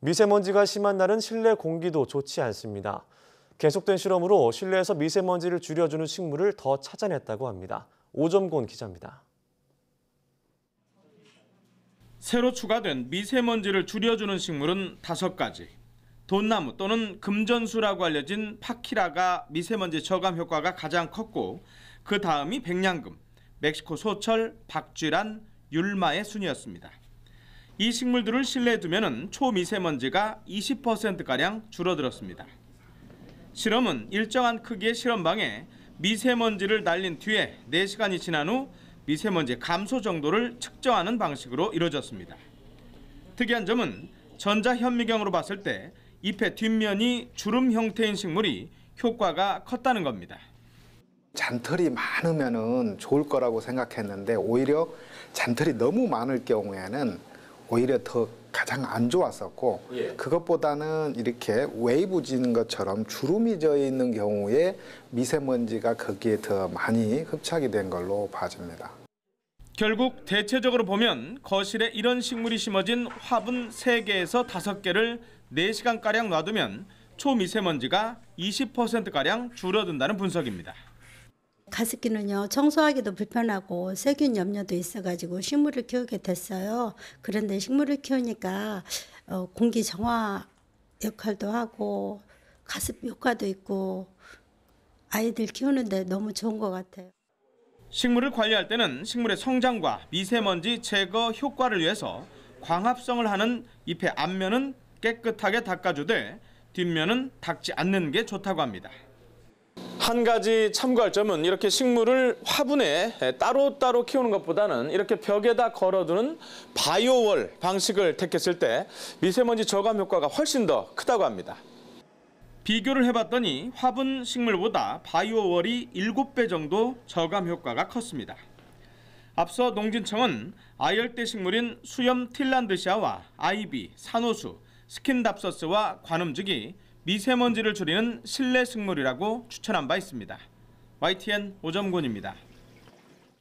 미세먼지가 심한 날은 실내 공기도 좋지 않습니다. 계속된 실험으로 실내에서 미세먼지를 줄여주는 식물을 더 찾아냈다고 합니다. 오점곤 기자입니다. 새로 추가된 미세먼지를 줄여주는 식물은 다섯 가지. 돈나무 또는 금전수라고 알려진 파키라가 미세먼지 저감 효과가 가장 컸고 그 다음이 백냥금, 멕시코 소철, 박쥐란, 율마의 순이었습니다. 이 식물들을 실내에 두면 초미세먼지가 20%가량 줄어들었습니다. 실험은 일정한 크기의 실험방에 미세먼지를 날린 뒤에 4시간이 지난 후 미세먼지 감소 정도를 측정하는 방식으로 이루어졌습니다. 특이한 점은 전자현미경으로 봤을 때 잎의 뒷면이 주름 형태인 식물이 효과가 컸다는 겁니다. 잔털이 많으면 좋을 거라고 생각했는데 오히려 잔털이 너무 많을 경우에는 오히려 더 가장 안 좋았었고 예. 그것보다는 이렇게 웨이브 지는 것처럼 주름이 져 있는 경우에 미세먼지가 거기에 더 많이 흡착이 된 걸로 봐집니다. 결국 대체적으로 보면 거실에 이런 식물이 심어진 화분 3개에서 5개를 4시간가량 놔두면 초미세먼지가 20%가량 줄어든다는 분석입니다. 가습기는요 청소하기도 불편하고 세균 염려도 있어가지고 식물을 키우게 됐어요. 그런데 식물을 키우니까 어, 공기 정화 역할도 하고 가습 효과도 있고 아이들 키우는데 너무 좋은 것 같아요. 식물을 관리할 때는 식물의 성장과 미세먼지 제거 효과를 위해서 광합성을 하는 잎의 앞면은 깨끗하게 닦아주되 뒷면은 닦지 않는 게 좋다고 합니다. 한 가지 참고할 점은 이렇게 식물을 화분에 따로따로 키우는 것보다는 이렇게 벽에다 걸어두는 바이오월 방식을 택했을 때 미세먼지 저감 효과가 훨씬 더 크다고 합니다. 비교를 해봤더니 화분 식물보다 바이오월이 7배 정도 저감 효과가 컸습니다. 앞서 농진청은 아열대 식물인 수염 틸란드시아와 아이비, 산호수, 스킨답서스와 관음직이 미세먼지를 줄이는 실내 식물이라고 추천한 바 있습니다. YTN 오정곤입니다.